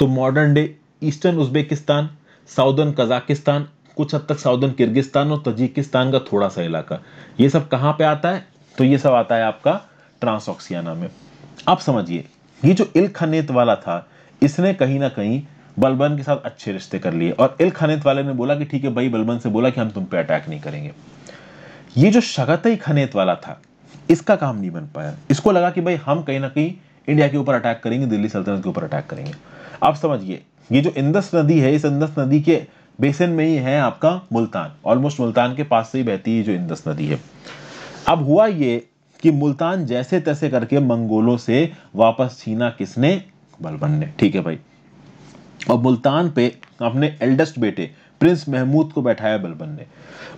तो modern day eastern Uzbekistan southern Kazakhstan कुछ हद तक साउदर्न किर्गिस्तान और तजिकिस्तान का थोड़ा सा इलाका ये सब कहाँ पे आता है तो ये सब आता है आपका ट्रांसऑक्सियाना में आप समझिए ये जो इल खनेत वाला था इसने कहीं ना कहीं बलबन के साथ अच्छे रिश्ते कर लिए और इल खनेत वाले ने बोला कि ठीक है भाई बलबन से बोला कि हम तुम पे अटैक नहीं करेंगे ये जो शगतई खनेत वाला था इसका काम नहीं बन पाया इसको लगा कि भाई हम कहीं ना कहीं इंडिया के ऊपर अटैक करेंगे दिल्ली सल्तनत के ऊपर अटैक करेंगे आप समझिए ये जो इंदस नदी है इस इंदस नदी के बेसिन में ही है आपका मुल्तान ऑलमोस्ट मुल्तान के पास से ही बहती है जो इंदस नदी है अब हुआ ये कि मुल्तान जैसे तैसे करके मंगोलों से वापस छीना किसने बलबन ने ठीक है भाई और मुल्तान पे अपने एल्डेस्ट बेटे प्रिंस महमूद को बैठाया बलबन ने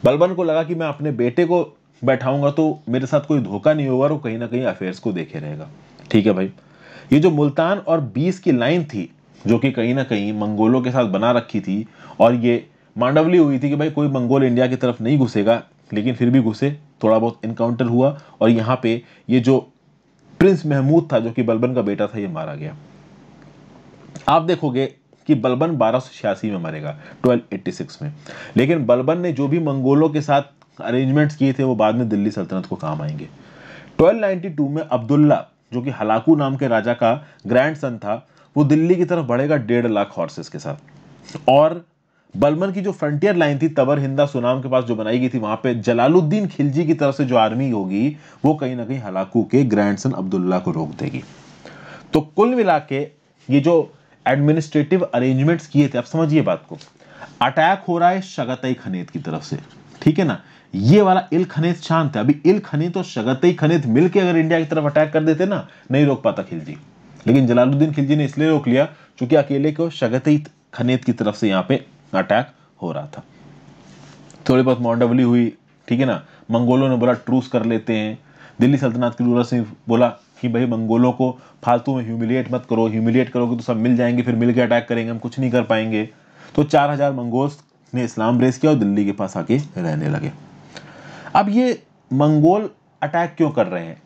बलबन को लगा कि मैं अपने बेटे को बैठाऊंगा तो मेरे साथ कोई धोखा नहीं होगा और कहीं ना कहीं अफेयर्स को देखे रहेगा ठीक है भाई ये जो मुल्तान और बीस की लाइन थी जो कि कहीं ना कहीं मंगोलों के साथ बना रखी थी और ये मांडवली हुई थी कि भाई कोई मंगोल इंडिया की तरफ नहीं घुसेगा लेकिन फिर भी घुसे थोड़ा बहुत इनकाउंटर हुआ और यहाँ पे ये जो प्रिंस महमूद था जो कि बलबन का बेटा था ये मारा गया आप देखोगे कि बलबन बारह में मरेगा 1286 में लेकिन बलबन ने जो भी मंगोलों के साथ अरेंजमेंट्स किए थे वो बाद में दिल्ली सल्तनत को काम आएंगे 1292 में अब्दुल्ला जो कि हलाकू नाम के राजा का ग्रैंड सन था वो दिल्ली की तरफ बढ़ेगा डेढ़ लाख हॉर्सेस के साथ और बलमन की जो फ्रंटियर लाइन थी तबर हिंदा सुनाम के पास जो बनाई गई थी वहां पे जलालुद्दीन खिलजी की तरफ से जो आर्मी होगी वो कहीं ना कहीं हलाकू के ग्रैंडसन अब्दुल्ला को रोक देगी तो कुल मिला के ये जो एडमिनिस्ट्रेटिव अरेंजमेंट्स किए थे आप समझिए बात को अटैक हो रहा है शगतई खनेत की तरफ से ठीक है ना ये वाला इल खनेत शांत है अभी इल खनेत और शगतई खनेत मिलकर अगर इंडिया की तरफ अटैक कर देते ना नहीं रोक पाता खिलजी लेकिन जलालुद्दीन खिलजी ने इसलिए रोक लिया चूंकि अकेले को शगत खनेत की तरफ से यहाँ पे अटैक हो रहा था थोड़ी बहुत मॉन्डवली हुई ठीक है ना मंगोलों ने बोला ट्रूस कर लेते हैं दिल्ली सल्तनत की रूलर्स ने बोला कि भाई मंगोलों को फालतू में ह्यूमिलिएट मत करो ह्यूमिलिएट करोगे तो सब मिल जाएंगे फिर मिलकर अटैक करेंगे हम कुछ नहीं कर पाएंगे तो चार हज़ार मंगोल्स ने इस्लाम ब्रेस किया और दिल्ली के पास आके रहने लगे अब ये मंगोल अटैक क्यों कर रहे हैं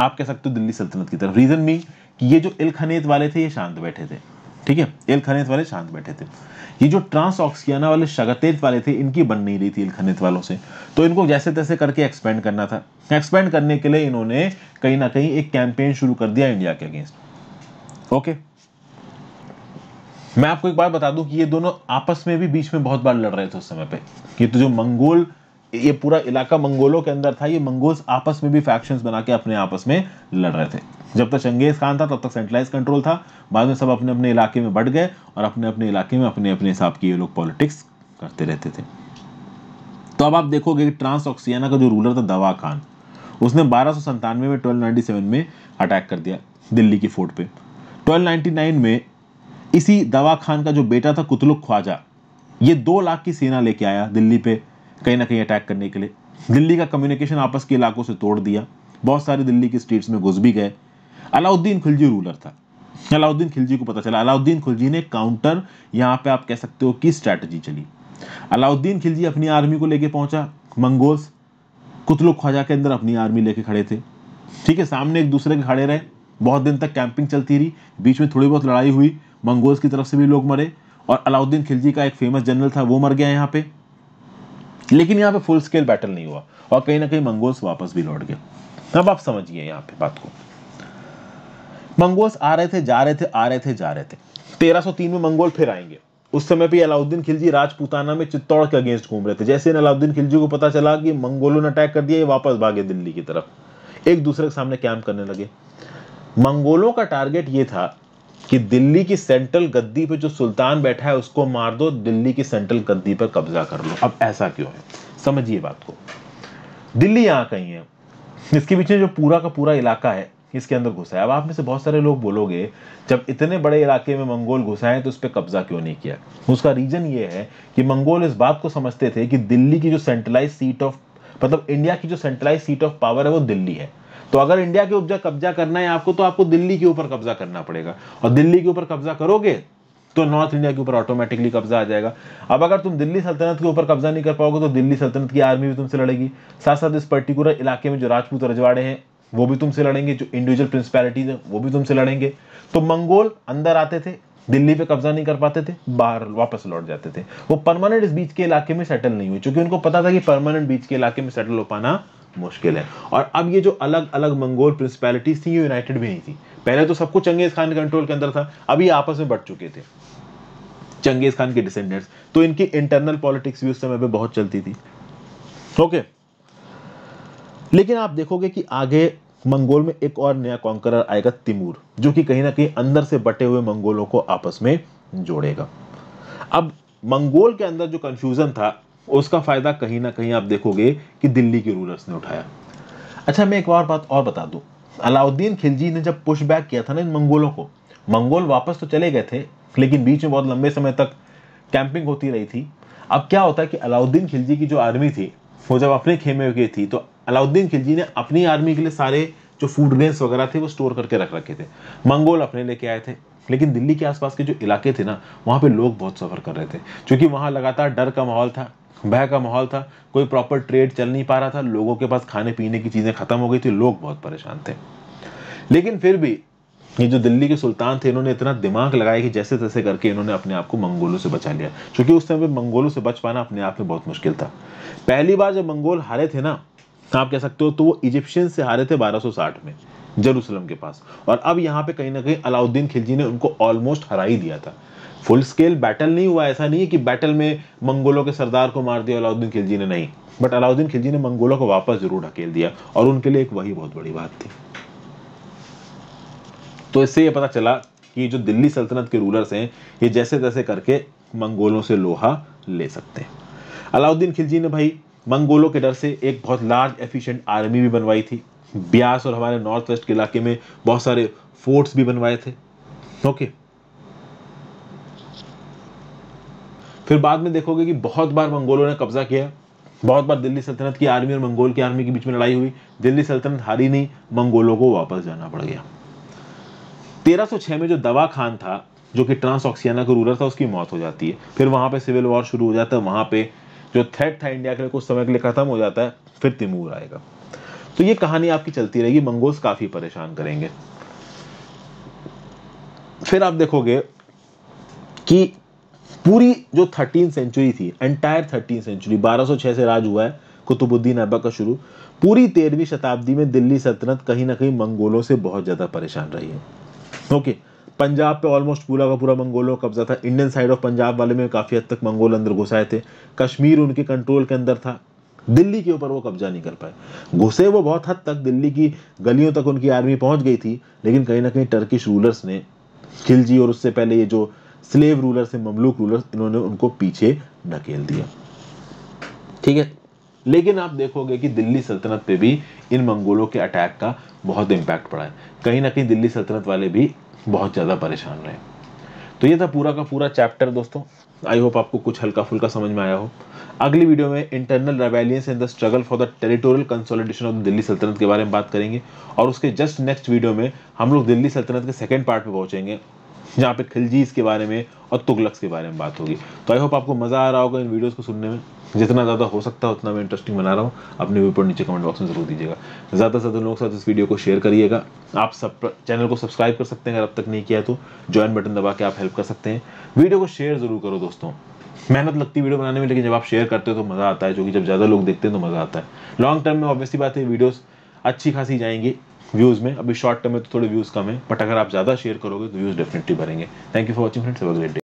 आप कह सकते हो दिल्ली सल्तनत की तरफ रीज़न भी कि ये जो इल खनेत वाले थे ये शांत बैठे थे ठीक है इल खनेत वाले शांत बैठे थे ये जो ट्रांस ऑक्सियाना वाले शगतेत वाले थे इनकी बन नहीं रही थी इल खनित वालों से तो इनको जैसे तैसे करके एक्सपेंड करना था एक्सपेंड करने के लिए इन्होंने कहीं ना कहीं एक कैंपेन शुरू कर दिया इंडिया के अगेंस्ट ओके मैं आपको एक बार बता दूं कि ये दोनों आपस में भी बीच में बहुत बार लड़ रहे थे उस समय पे ये तो जो मंगोल ये पूरा इलाका मंगोलों के अंदर था ये मंगोल्स आपस में भी फैक्शंस बना के अपने आपस में लड़ रहे थे जब तक चंगेज खान था तब तक सेंट्रलाइज कंट्रोल था बाद में सब अपने अपने इलाके में बढ़ गए और अपने अपने इलाके में अपने अपने हिसाब की ये लोग पॉलिटिक्स करते रहते थे तो अब आप देखोगे कि ट्रांस ऑक्सियाना का जो रूलर था दवा खान उसने बारह में ट्वेल्व में अटैक कर दिया दिल्ली की फोर्ट पर ट्वेल्व में इसी दवा खान का जो बेटा था कुतलुक ख्वाजा ये दो लाख की सेना लेके आया दिल्ली पर कहीं ना कहीं अटैक करने के लिए दिल्ली का कम्युनिकेशन आपस के इलाकों से तोड़ दिया बहुत सारे दिल्ली के स्टेट्स में घुस भी गए अलाउद्दीन खिलजी रूलर था अलाउद्दीन खिलजी को पता चला अलाउद्दीन खिलजी ने काउंटर यहाँ पे आप कह सकते हो कि स्ट्रैटेजी चली अलाउद्दीन खिलजी अपनी आर्मी को लेके पहुंचा मंगोल्स लोग ख्वाजा के अंदर अपनी आर्मी लेके खड़े थे ठीक है सामने एक दूसरे के खड़े रहे बहुत दिन तक कैंपिंग चलती रही बीच में थोड़ी बहुत लड़ाई हुई मंगोल्स की तरफ से भी लोग मरे और अलाउद्दीन खिलजी का एक फेमस जनरल था वो मर गया यहाँ पे लेकिन यहाँ पे फुल स्केल बैटल नहीं हुआ और कहीं ना कहीं मंगोल्स वापस भी लौट गए अब आप समझिए यहाँ पे बात को मंगोल्स आ रहे थे जा रहे थे आ रहे थे जा रहे थे 1303 में मंगोल फिर आएंगे उस समय भी अलाउद्दीन खिलजी राजपूताना में चित्तौड़ के अगेंस्ट घूम रहे थे जैसे अलाउद्दीन खिलजी को पता चला कि मंगोलों ने अटैक कर दिया ये वापस भागे दिल्ली की तरफ एक दूसरे के सामने कैंप करने लगे मंगोलों का टारगेट ये था कि दिल्ली की सेंट्रल गद्दी पर जो सुल्तान बैठा है उसको मार दो दिल्ली की सेंट्रल गद्दी पर कब्जा कर लो अब ऐसा क्यों है समझिए बात को दिल्ली यहाँ कहीं है इसके पीछे जो पूरा का पूरा इलाका है इसके अंदर घुसा है अब आप में से बहुत सारे लोग बोलोगे जब इतने बड़े इलाके में मंगोल घुसा है तो उस पर कब्जा क्यों नहीं किया उसका रीजन ये है कि मंगोल इस बात को समझते थे कि दिल्ली की जो सेंट्रलाइज सीट ऑफ मतलब इंडिया की जो सेंट्रलाइज सीट ऑफ पावर है वो दिल्ली है तो अगर इंडिया के ऊपर कब्जा करना है आपको तो आपको दिल्ली के ऊपर कब्जा करना पड़ेगा और दिल्ली के ऊपर कब्जा करोगे तो नॉर्थ इंडिया के ऊपर ऑटोमेटिकली कब्जा आ जाएगा अब अगर तुम दिल्ली सल्तनत के ऊपर कब्जा नहीं कर पाओगे तो दिल्ली सल्तनत की आर्मी भी तुमसे लड़ेगी साथ साथ इस पर्टिकुलर इलाके में जो राजपूत रजवाड़े हैं वो भी तुमसे लड़ेंगे जो इंडिविजुअल प्रिंसिपैलिटीज हैं वो भी तुमसे लड़ेंगे तो मंगोल अंदर आते थे दिल्ली पे कब्जा नहीं कर पाते थे बाहर वापस लौट जाते थे वो परमानेंट इस बीच के इलाके में सेटल नहीं हुए क्योंकि उनको पता था कि परमानेंट बीच के इलाके में सेटल हो पाना मुश्किल है और अब ये जो अलग अलग मंगोल प्रिंसिपैलिटीज थी यूनाइटेड भी नहीं थी पहले तो सब कुछ चंगेज खान कंट्रोल के अंदर था अब ये आपस में बढ़ चुके थे चंगेज खान के डिसेंडेंट्स तो इनकी इंटरनल पॉलिटिक्स भी उस समय पर बहुत चलती थी ओके लेकिन आप देखोगे कि आगे मंगोल में एक और नया कॉन्करर आएगा तिमूर जो कि कहीं ना कहीं अंदर से बटे हुए मंगोलों को आपस में जोड़ेगा अब मंगोल के अंदर जो कंफ्यूजन था उसका फ़ायदा कहीं ना कहीं आप देखोगे कि दिल्ली के रूलर्स ने उठाया अच्छा मैं एक और बात और बता दूं अलाउद्दीन खिलजी ने जब पुश बैक किया था ना इन मंगोलों को मंगोल वापस तो चले गए थे लेकिन बीच में बहुत लंबे समय तक कैंपिंग होती रही थी अब क्या होता है कि अलाउद्दीन खिलजी की जो आर्मी थी वो जब अपने खेमे गई थी तो अलाउद्दीन खिलजी ने अपनी आर्मी के लिए सारे जो फूड ग्रेन्स वगैरह थे वो स्टोर करके रख रखे थे मंगोल अपने लेके आए थे लेकिन दिल्ली के आसपास के जो इलाके थे ना वहाँ पे लोग बहुत सफ़र कर रहे थे क्योंकि वहाँ लगातार डर का माहौल था भय का माहौल था कोई प्रॉपर ट्रेड चल नहीं पा रहा था लोगों के पास खाने पीने की चीज़ें ख़त्म हो गई थी लोग बहुत परेशान थे लेकिन फिर भी ये जो दिल्ली के सुल्तान थे इन्होंने इतना दिमाग लगाया कि जैसे तैसे करके इन्होंने अपने आप को मंगोलों से बचा लिया क्योंकि उस समय मंगोलों से बच पाना अपने आप में बहुत मुश्किल था पहली बार जब मंगोल हारे थे ना आप कह सकते हो तो वो इजिप्शियन से हारे थे 1260 में जरूसलम के पास और अब यहाँ पे कहीं ना कहीं अलाउद्दीन खिलजी ने उनको ऑलमोस्ट हरा ही दिया था फुल स्केल बैटल नहीं हुआ ऐसा नहीं है कि बैटल में मंगोलों के सरदार को मार दिया अलाउद्दीन खिलजी ने नहीं बट अलाउद्दीन खिलजी ने मंगोलों को वापस जरूर ढकेल दिया और उनके लिए एक वही बहुत बड़ी बात थी तो इससे ये पता चला कि जो दिल्ली सल्तनत के रूलर्स हैं ये जैसे तैसे करके मंगोलों से लोहा ले सकते हैं अलाउद्दीन खिलजी ने भाई मंगोलों के डर से एक बहुत लार्ज एफिशिएंट आर्मी भी बनवाई थी ब्यास और हमारे नॉर्थ वेस्ट के इलाके में बहुत सारे फोर्ट्स भी बनवाए थे ओके okay. फिर बाद में देखोगे कि बहुत बार मंगोलों ने कब्जा किया बहुत बार दिल्ली सल्तनत की आर्मी और मंगोल की आर्मी के बीच में लड़ाई हुई दिल्ली सल्तनत हारी नहीं मंगोलों को वापस जाना पड़ गया 1306 में जो दवा खान था जो कि ट्रांसऑक्सियाना का रूलर था उसकी मौत हो जाती है फिर वहां पे सिविल वॉर शुरू हो जाता है वहां पे जो थ्रेट था इंडिया के लिए कुछ समय के लिए खत्म हो जाता है फिर तिमूर आएगा तो ये कहानी आपकी चलती रहेगी मंगोल्स काफ़ी परेशान करेंगे फिर आप देखोगे कि पूरी जो थर्टीन सेंचुरी थी एंटायर थर्टीन सेंचुरी 1206 से राज हुआ है कुतुबुद्दीन ऐबक का शुरू पूरी तेरहवीं शताब्दी में दिल्ली सल्तनत कहीं ना कहीं मंगोलों से बहुत ज़्यादा परेशान रही है ओके पंजाब पे ऑलमोस्ट पूरा का पूरा मंगोलों का कब्जा था इंडियन साइड ऑफ पंजाब वाले में काफ़ी हद तक मंगोल अंदर घुसाए थे कश्मीर उनके कंट्रोल के अंदर था दिल्ली के ऊपर वो कब्जा नहीं कर पाए घुसे वो बहुत हद तक दिल्ली की गलियों तक उनकी आर्मी पहुंच गई थी लेकिन कहीं ना कहीं टर्किश रूलर्स ने खिलजी और उससे पहले ये जो स्लेव रूलर से ममलूक रूलर इन्होंने उनको पीछे नकेल दिया ठीक है लेकिन आप देखोगे कि दिल्ली सल्तनत पे भी इन मंगोलों के अटैक का बहुत इम्पैक्ट पड़ा है कहीं ना कहीं दिल्ली सल्तनत वाले भी बहुत ज़्यादा परेशान रहे तो ये था पूरा का पूरा चैप्टर दोस्तों आई होप आपको कुछ हल्का फुल्का समझ में आया हो अगली वीडियो में internal rebellions and the struggle for the territorial consolidation of Delhi Sultanat के बारे में बात करेंगे और उसके जस्ट नेक्स्ट वीडियो में हम लोग दिल्ली सल्तनत के सेकेंड पार्ट में पहुंचेंगे जहाँ पे खिलजीज के बारे में और तुगलक्स के बारे में बात होगी तो आई होप आपको मज़ा आ रहा होगा इन वीडियोस को सुनने में जितना ज़्यादा हो सकता है उतना मैं इंटरेस्टिंग बना रहा हूँ अपने व्यू पर नीचे कमेंट बॉक्स में जरूर दीजिएगा ज़्यादा से ज़्यादा लोगों के साथ इस वीडियो को शेयर करिएगा आप सब चैनल को सब्सक्राइब कर सकते हैं अगर अब तक नहीं किया तो ज्वाइन बटन दबा के आप हेल्प कर सकते हैं वीडियो को शेयर ज़रूर करो दोस्तों मेहनत लगती है वीडियो बनाने में लेकिन जब आप शेयर करते हो तो मज़ा आता है जो कि जब ज़्यादा लोग देखते हैं तो मज़ा आता है लॉन्ग टर्म में ऑब्वियसली बात है वीडियोज़ अच्छी खासी जाएंगी व्यूज़ में अभी शॉर्ट टर्म में तो थोड़े व्यूज़ कम है बट अगर आप ज़्यादा शेयर करोगे तो व्यूज़ डेफिनेटली बढ़ेंगे thank you for watching friends a great day